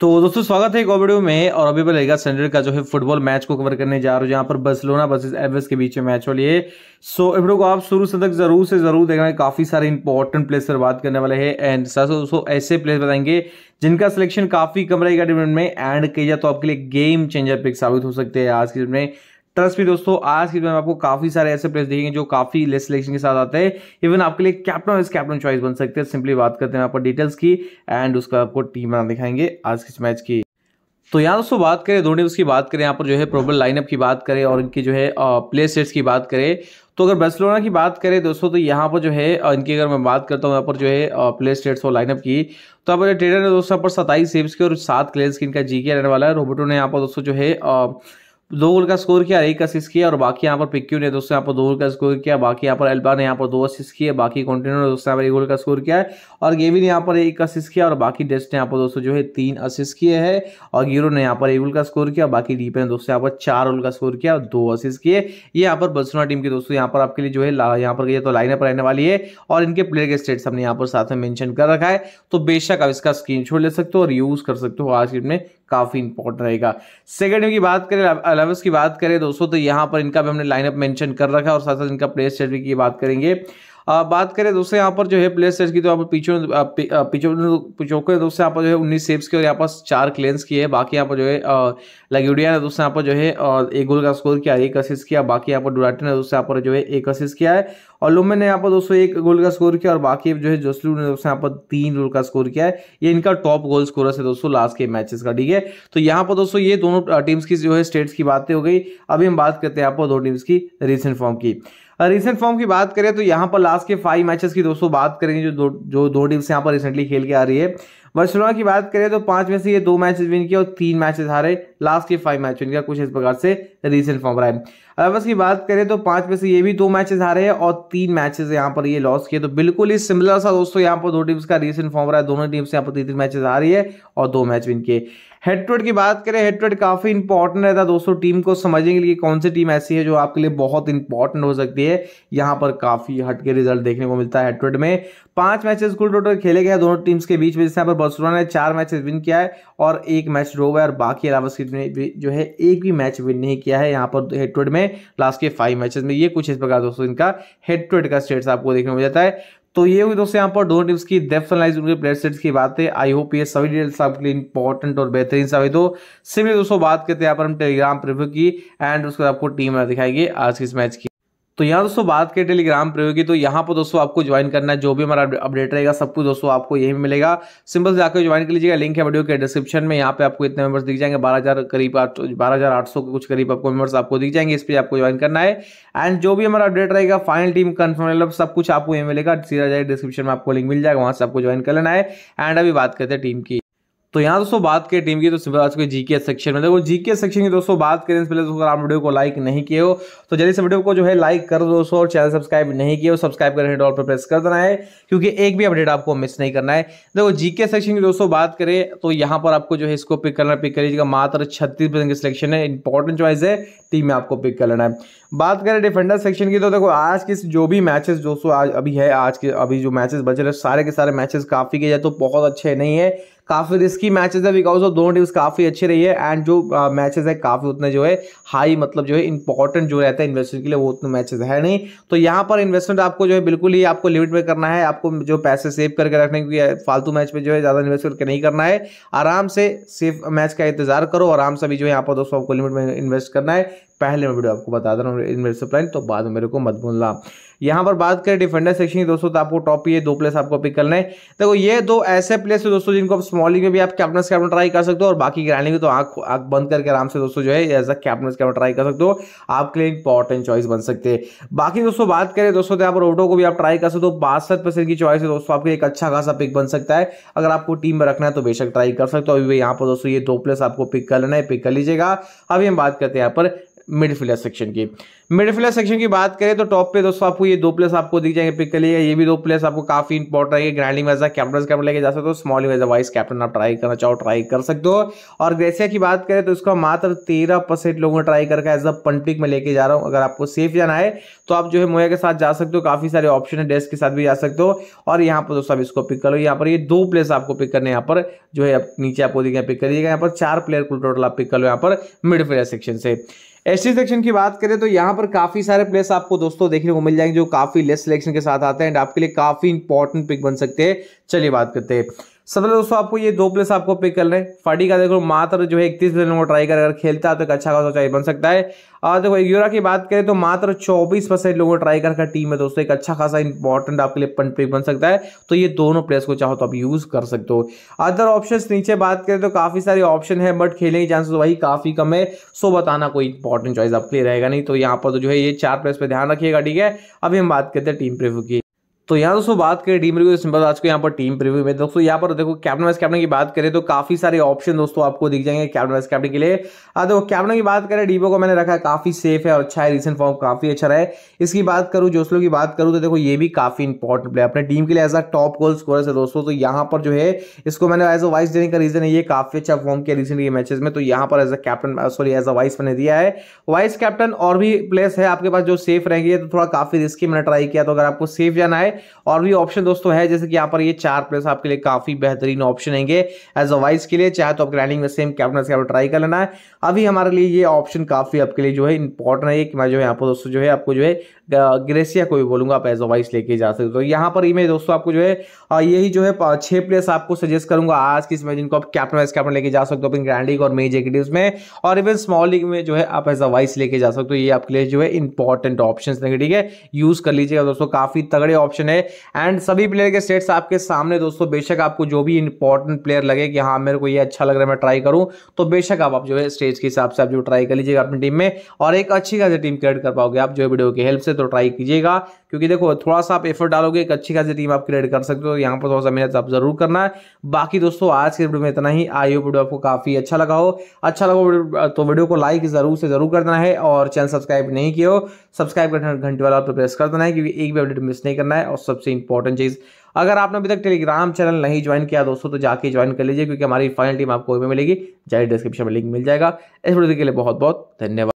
तो दोस्तों स्वागत है एक और वीडियो में और अभी लगेगा सेंडर का जो है फुटबॉल मैच को कवर करने जा रहा हूँ जहाँ पर बर्सलोना वर्सेस एवेस के बीच में मैच वाली है सो so, को आप शुरू से तक जरूर से जरूर देखना है काफी सारे इंपॉर्टेंट प्लेयर्स पर बात करने वाले हैं एंड साथ दोस्तों ऐसे प्लेयर बताएंगे जिनका सिलेक्शन काफी कम रहेगा डिवेंट में एंड किया जाए तो आपके लिए गेम चेंजर पिक साबित हो सकते हैं आज के में ट्रस्ट भी दोस्तों आज की में आपको काफी सारे ऐसे प्लेयर्स देखेंगे जो काफी लेस सिलेक्शन के साथ आते हैं इवन आपके लिए कैप्टन और कैप्टन चॉइस बन सकते हैं सिंपली बात करते हैं आपको डिटेल्स की एंड उसका आपको टीम बना दिखाएंगे आज के मैच की तो यहाँ दोस्तों बात करें धोनी उसकी बात करें यहाँ पर जो है प्रोबल लाइनअप की बात करें और इनकी जो है प्ले सेट्स की बात करें तो अगर बार्सिलोना की बात करें दोस्तों तो यहाँ पर जो है इनकी अगर मैं बात करता हूँ यहाँ पर जो है प्ले स्टेट्स और लाइनअप की तो यहाँ पर ट्रेडर ने दोस्तों यहाँ पर सताईस सेब्स के और सात क्लेयर्स की इनका जी रहने वाला है रोबोटो ने यहाँ पर दोस्तों जो है दो गोल का स्कोर किया एक असिस्ट किया और बाकी यहाँ पर पिक्यू ने दोस्तों यहाँ पर दो गोल का स्कोर किया बाकी यहाँ पर एल्बा ने यहाँ पर दो असिस्ट किए बाकी कॉन्टिन्यू ने दोस्तों यहाँ पर एक गोल का स्कोर किया है और गेवी ने यहाँ पर एक असिस्ट किया और बाकी डेस्ट ने यहाँ पर दोस्तों जो है तीन असिस्ट किए हैं और गिरो ने यहाँ पर एक गोल का स्कोर किया बाकी डीपे ने दोस्तों यहाँ पर चार गोल का स्कोर किया और दो असिस्ट किए ये यहाँ पर बसुना टीम के दोस्तों यहाँ पर आपके लिए जो है यहाँ पर तो लाइनअप रहने वाली है और इनके प्लेयर के स्टेट्स हमने यहाँ पर साथ में मैंशन कर रखा है तो बेशक आप इसका स्क्रीन ले सकते हो और यूज कर सकते हो आज में काफ़ी इंपॉर्टेंट रहेगा सेकेंड की बात करें अलेवंस की बात करें दोस्तों तो यहाँ पर इनका भी हमने लाइनअप मेंशन कर रखा है और साथ साथ इनका प्लेस भी की बात करेंगे आ, बात करें दोस्तों यहाँ पर जो है प्लेस सेट की तो यहाँ पर पीछे पिचों पिचोकर दोस्तों यहाँ पर जो है उन्नीस सेब्स के और यहाँ पर चार क्लेंस किए हैं बाकी यहाँ पर जो है लगुडिया ने दोस्तों यहाँ पर जो है एक गोल का स्कोर किया एक असिस्ट किया बाकी यहाँ पर डुराटे ने दोस्तों यहाँ पर जो है एक असिस्ट किया है और लुमन ने यहाँ पर दोस्तों एक गोल का स्कोर किया और बाकी जो है जोसलू ने दोस्तों यहाँ पर तीन गोल का स्कोर किया है ये इनका टॉप गोल स्कोर है दोस्तों लास्ट के मैचेस का ठीक है तो यहाँ पर दोस्तों ये दोनों टीम्स की जो है स्टेट्स की बातें हो गई अभी हम बात करते हैं यहाँ पर दो टीम्स की रिसेंट फॉर्म की रिसेंट फॉर्म की बात करें तो यहाँ पर लास्ट के फाइव मैचेस की दोस्तों बात करेंगे जो दो जो दो टीम्स यहाँ पर रिसेंटली खेल के आ रही है बार्सिलोना की बात करें तो पांच में से ये दो मैचेस विन किए और तीन मैचेस हारे लास्ट के फाइव मैच इनका कुछ इस प्रकार से रीसेंट फॉर्म रहा है अलावस की बात करें तो पांच में से ये भी दो मैचेस हारे हैं और तीन मैचेस यहाँ पर ये लॉस किए तो बिल्कुल ही सिमिलर सा दोस्तों यहाँ पर दो टीम्स का रीसेंट फॉर्म रहा है दोनों टीम्स यहाँ पर तीन तीन मैचेस हारी है और दो मैच विन किए हेड की बात करें हेड काफ़ी इंपॉर्टेंट रहता है दोस्तों टीम को समझने के लिए कौन सी टीम ऐसी है जो आपके लिए बहुत इंपॉर्टेंट हो सकती है यहाँ पर काफ़ी हटके रिजल्ट देखने को मिलता है हेड में पांच मैचेस कुल टोटल खेले गए हैं दोनों टीम्स के बीच में जिससे यहाँ पर बर्सलोना ने चार मैचेस विन किया है और एक मैच ड्रो हुआ है और बाकी अलावा जो है एक भी मैच विन नहीं किया है यहाँ पर हेड में लास्ट के फाइव मैचेस में ये कुछ इस प्रकार दोस्तों इनका हेड का स्टेट्स आपको देखने को मिल जाता है तो ये हुई दोस्तों यहाँ पर दोनों टीम्स की डेफ एनालाइज उनके प्लेयर सेट्स की बात है आई होप ये सभी डिटेल्स आपके लिए इंपॉर्टेंट और बेहतरीन सा तो सिर्फ दोस्तों बात करते हैं यहाँ पर हम टेलीग्राम प्रिव्यू की एंड उसके बाद आपको टीम दिखाएगी आज की इस मैच की तो यहाँ दोस्तों बात करें टेलीग्राम प्रयोग की तो यहाँ पर दोस्तों आपको ज्वाइन करना है जो भी हमारा अपडेट रहेगा सब कुछ दोस्तों आपको यही मिलेगा सिंपल से जाकर ज्वाइन कर लीजिएगा लिंक है वीडियो के डिस्क्रिप्शन में यहाँ पे आपको इतने मेंबर्स दिख जाएंगे बारह हज़ार करीब बारह हज़ार आठ सौ के कुछ करीब आपको मेंबर्स आपको दिख जाएंगे इस पर आपको ज्वाइन करना है एंड जो भी हमारा अपडेट रहेगा फाइनल टीम कन्फर्म सब कुछ आपको यही मिलेगा सीधा जाए डिस्क्रिप्शन में आपको लिंक मिल जाएगा वहाँ से आपको ज्वाइन कर लेना है एंड अभी बात करते हैं टीम की तो यहाँ दोस्तों बात करें टीम की तो सिंपल आज को जीके सेक्शन में देखो जीके सेक्शन की दोस्तों बात करें पहले दोस्तों अगर आप वीडियो को लाइक नहीं किए हो तो जल्दी से वीडियो को जो है लाइक कर दो दोस्तों और चैनल सब्सक्राइब नहीं किए हो सब्सक्राइब करें डॉल पर प्रेस कर देना है क्योंकि एक भी अपडेट आपको मिस नहीं करना है देखो जीके सेक्शन की दोस्तों बात करें तो यहाँ पर आपको जो है इसको पिक करना पिक कर लीजिएगा मात्र छत्तीस की सिलेक्शन है इंपॉर्टेंट चॉइस है टीम में आपको पिक कर लेना है बात करें डिफेंडर सेक्शन की तो देखो आज के जो भी मैचेस दोस्तों आज अभी है आज के अभी जो मैचेस बच रहे सारे के सारे मैचेस काफ़ी के जाए तो बहुत अच्छे नहीं है काफ़ी रिस्की मैचेस है बिकॉज ऑफ दोनों टीम्स काफ़ी अच्छी रही है एंड जो मैचेस है काफ़ी उतने जो है हाई मतलब जो है इंपॉर्टेंट जो रहता है इन्वेस्टमेंट के लिए वो उतने मैचेस है नहीं तो यहाँ पर इन्वेस्टमेंट आपको जो है बिल्कुल ही आपको लिमिट में करना है आपको जो पैसे सेव करके रखने क्योंकि फालतू मैच में जो है ज़्यादा इन्वेस्ट करके नहीं करना है आराम से सेफ मैच का इंतजार करो आराम से भी जो है यहाँ पर दोस्तों आपको लिमिट में इन्वेस्ट करना है पहले मैं वीडियो आपको बता दे रहा हूँ इन्वेस्टर प्लान तो बाद में मेरे को मत भूलना यहां पर बात करें डिफेंडर सेक्शन की दोस्तों तो आपको टॉप ये दो प्लेस आपको पिक करना है देखो ये दो ऐसे प्लेस है दोस्तों जिनको आप स्मॉलिंग में भी आप कैप्टन कैप्टन ट्राई कर सकते हो और बाकी ग्रैंडिंग तो आंख आंख बंद करके आराम से दोस्तों जो है as a captain captain try कर सकते हो आपके लिए इंपॉर्टेंट चॉइस बन सकते हैं बाकी दोस्तों बात करें दोस्तों तो यहाँ पर ओटो को भी आप ट्राई कर सकते हो बासठ परसेंट की चॉइस है दोस्तों आपके एक अच्छा खासा पिक बन सकता है अगर आपको टीम में रखना है तो बेशक ट्राई कर सकते हो अभी यहाँ पर दोस्तों ये दो प्लेस आपको पिक करना है पिक कर लीजिएगा अभी हम बात करते हैं यहाँ पर मिड फिलर सेक्शन की मिड फिलर सेक्शन की बात करें तो टॉप पे दोस्तों आपको ये दो प्लेस आपको दिख जाएंगे पिक करिएगा ये भी दो प्लेस आपको काफी इंपॉर्टेंट है ग्राइंडिंग वैसा कैप्टन कैप्टन लेके जा सकते हो स्मॉल वैसा वाइस कैप्टन आप ट्राई करना चाहो ट्राई कर सकते हो और ग्रेसिया की बात करें तो इसका मात्र तेरह परसेंट लोगों ने ट्राई करके एज अ पंटिक में लेके जा रहा हूँ अगर आपको सेफ जाना है तो आप जो है मोया के साथ जा सकते हो काफी सारे ऑप्शन है डेस्क के साथ भी जा सकते हो और यहाँ पर दोस्तों आप इसको पिक कर लो यहाँ पर ये दो प्लेस आपको पिक करने यहाँ पर जो है नीचे आपको दिखाई पिक करिएगा यहाँ पर चार प्लेयर को टोटल आप पिक कर लो यहाँ पर मिड सेक्शन से एस सेक्शन की बात करें तो यहाँ पर काफी सारे प्लेस आपको दोस्तों देखने को मिल जाएंगे जो काफी लेस सिलेक्शन के साथ आते हैं एंड आपके लिए काफी इंपॉर्टेंट पिक बन सकते हैं चलिए बात करते हैं सबसे दोस्तों आपको ये दो प्लेस आपको पिक कर लें फाटी का देखो मात्र जो है इकतीस प्लेयर को ट्राई कर अगर खेलता है तो एक अच्छा खासा चाहिए बन सकता है और देखो यूरा की बात करें तो मात्र चौबीस परसेंट लोगों ट्राई कर टीम है दोस्तों एक अच्छा खासा इंपॉर्टेंट आपके लिए पन पिक बन सकता है तो ये दोनों प्लेयर्स को चाहो तो आप यूज़ कर सकते हो अदर ऑप्शन नीचे बात करें तो काफ़ी सारे ऑप्शन है बट खेलने के चांसेस वही काफ़ी कम है सो बताना कोई इंपॉर्टेंट चॉइस आपके लिए रहेगा नहीं तो यहाँ पर तो जो है ये चार प्लेयर्स पर ध्यान रखिएगा ठीक है अभी हम बात करते हैं टीम प्रिव्यू की तो यहाँ दोस्तों बात करें टीम रिव्यू सिंपल आज को यहाँ पर टीम प्रिव्यू में दोस्तों यहाँ पर देखो कैप्टन वाइस कैप्टन की बात करें तो काफी सारे ऑप्शन दोस्तों आपको दिख जाएंगे कैप्टन वाइस कैप्टन के लिए आ देखो कैप्टन की बात करें डीबो को मैंने रखा है काफी सेफ है और अच्छा है रिसेंट फॉर्म काफी अच्छा रहा है इसकी बात करूँ जोसलो की बात करूँ तो देखो ये भी काफी इंपॉर्टेंट प्लेयर अपने टीम के लिए as a top goal score है दोस्तों तो यहाँ पर जो है इसको मैंने एज अ वाइस देने का रीजन है ये काफी अच्छा फॉर्म किया रिसेंटली मैचेस में तो यहाँ पर as a captain sorry as a vice मैंने दिया है वाइस कैप्टन और भी प्लेयर्स है आपके पास जो सेफ रहेंगे तो थोड़ा काफी रिस्की मैंने ट्राई किया तो अगर आपको सेफ जाना है और भी ऑप्शन दोस्तों है जैसे कि यहाँ पर ये चार प्लेस आपके लिए काफी बेहतरीन ऑप्शन हैंगे एज अ वाइस के लिए चाहे तो आप ग्राइंडिंग में सेम कैप्टन से ट्राई कर लेना है अभी हमारे लिए ये ऑप्शन काफी आपके लिए जो है इंपॉर्टेंट है कि मैं जो है यहाँ पर दोस्तों जो है आपको जो है ग्रेसिया को भी बोलूंगा आप एज अ वाइस लेके जा सकते हो तो यहाँ पर ही मैं दोस्तों आपको जो है यही जो है छह प्लेस आपको सजेस्ट करूंगा आज की इसमें जिनको आप कैप्टन वाइस कैप्टन लेके जा सकते हो अपनी ग्रैंड और मेज एग्जीक्यूटिव में और इवन स्मॉल लीग में जो है आप एज अ वाइस लेके जा सकते हो ये आपके लिए जो है इंपॉर्टेंट ऑप्शन ठीक है यूज कर लीजिएगा दोस्तों काफी तगड़े ऑप्शन क्वेश्चन है एंड सभी प्लेयर के स्टेट्स आपके सामने दोस्तों बेशक आपको जो भी इंपॉर्टेंट प्लेयर लगे कि हाँ मेरे को ये अच्छा लग रहा है मैं ट्राई करूँ तो बेशक आप, आप जो है स्टेज के हिसाब से आप जो ट्राई कर लीजिएगा अपनी टीम में और एक अच्छी खासी टीम क्रिएट कर पाओगे आप जो है वीडियो की हेल्प से तो ट्राई कीजिएगा क्योंकि देखो थोड़ा सा आप एफर्ट डालोगे एक अच्छी खासी टीम आप क्रिएट कर सकते हो तो यहाँ पर थोड़ा सा मेहनत आप जरूर करना है बाकी दोस्तों आज के वीडियो में इतना ही आई वीडियो आपको काफ़ी अच्छा लगा हो अच्छा लगा तो वीडियो को लाइक जरूर से जरूर करना है और चैनल सब्सक्राइब नहीं किया हो सब्सक्राइब करना घंटे वाला पर प्रेस कर देना है क्योंकि एक भी अपडेट मिस नहीं करना है और सबसे इंपॉर्टेंट चीज़ अगर आपने अभी तक टेलीग्राम चैनल नहीं ज्वाइन किया दोस्तों तो जाके ज्वाइन कर लीजिए क्योंकि हमारी फाइनल टीम आपको मिलेगी जाए डिस्क्रिप्शन में लिंक मिल जाएगा इस वीडियो के लिए बहुत बहुत धन्यवाद